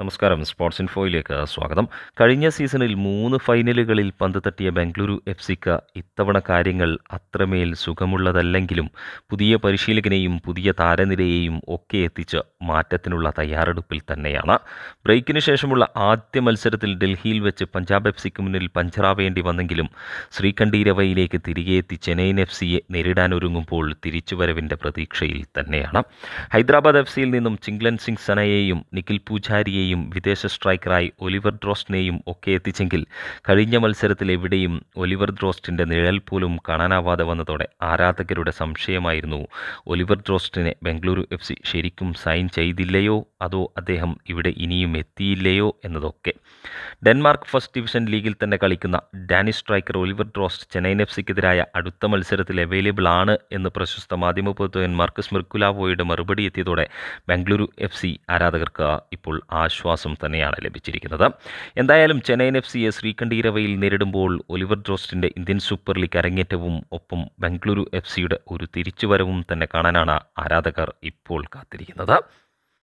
നമസ്കാരം സ്പോർട്സ് ഇൻഫോയിലേക്ക് സ്വാഗതം കഴിഞ്ഞ സീസണിൽ മൂന്ന് ഫൈനലുകളിൽ പന്ത് തട്ടിയ ബംഗളൂരു എഫ് സിക്ക് ഇത്തവണ കാര്യങ്ങൾ അത്രമേൽ സുഖമുള്ളതല്ലെങ്കിലും പുതിയ പരിശീലകനെയും പുതിയ താരനിരയെയും ഒക്കെ എത്തിച്ച് മാറ്റത്തിനുള്ള തയ്യാറെടുപ്പിൽ തന്നെയാണ് ബ്രേക്കിന് ശേഷമുള്ള ആദ്യ മത്സരത്തിൽ ഡൽഹിയിൽ വെച്ച് പഞ്ചാബ് എഫ് സിക്ക് മുന്നിൽ പഞ്ചറാവേണ്ടി വന്നെങ്കിലും ശ്രീകണ്ഠീരവയിലേക്ക് തിരികെ എത്തി ചെന്നൈയിൻ എഫ് സിയെ നേരിടാനൊരുങ്ങുമ്പോൾ തിരിച്ചുവരവിൻ്റെ പ്രതീക്ഷയിൽ തന്നെയാണ് ഹൈദരാബാദ് എഫ് സിയിൽ നിന്നും ചിംഗ്ലൻ സിംഗ് സനയെയും നിഖിൽ പൂജാരിയെയും വിദേശ സ്ട്രൈക്കറായി ഒലിവർ ഡ്രോസ്റ്റിനെയും ഒക്കെ എത്തിച്ചെങ്കിൽ കഴിഞ്ഞ മത്സരത്തിൽ എവിടെയും ഒലിവർ ഡ്രോസ്റ്റിൻ്റെ നിഴൽ പോലും കാണാനാവാതെ വന്നതോടെ ആരാധകരുടെ സംശയമായിരുന്നു ഒലിവർ ഡ്രോസ്റ്റിനെ ബംഗളൂരു എഫ് സി ശരിക്കും സൈൻ ചെയ്തില്ലയോ അതോ അദ്ദേഹം ഇവിടെ ഇനിയും എത്തിയില്ലയോ എന്നതൊക്കെ ഡെൻമാർക്ക് ഫസ്റ്റ് ഡിവിഷൻ ലീഗിൽ തന്നെ കളിക്കുന്ന Danish striker Oliver Drost Chennai F സിക്കെതിരായ അടുത്ത മത്സരത്തിൽ അവൈലബിൾ ആണ് എന്ന് പ്രശസ്ത മാധ്യമപ്രവർത്തകൻ മാർക്കസ് മിർക്കുലാവോയുടെ മറുപടി എത്തിയതോടെ ബംഗളൂരു എഫ് സി ആരാധകർക്ക് ഇപ്പോൾ ആശ്വാസം തന്നെയാണ് ലഭിച്ചിരിക്കുന്നത് എന്തായാലും ചെന്നൈ എഫ് സിയെ ശ്രീകണ്ഠീരവയിൽ നേരിടുമ്പോൾ ഒലിവർ ഡ്രോസ്റ്റിൻ്റെ ഇന്ത്യൻ സൂപ്പർ ലീഗ് അരങ്ങേറ്റവും ഒപ്പം ബംഗളൂരു എഫ് സിയുടെ ഒരു തിരിച്ചുവരവും തന്നെ കാണാനാണ് ആരാധകർ ഇപ്പോൾ കാത്തിരിക്കുന്നത്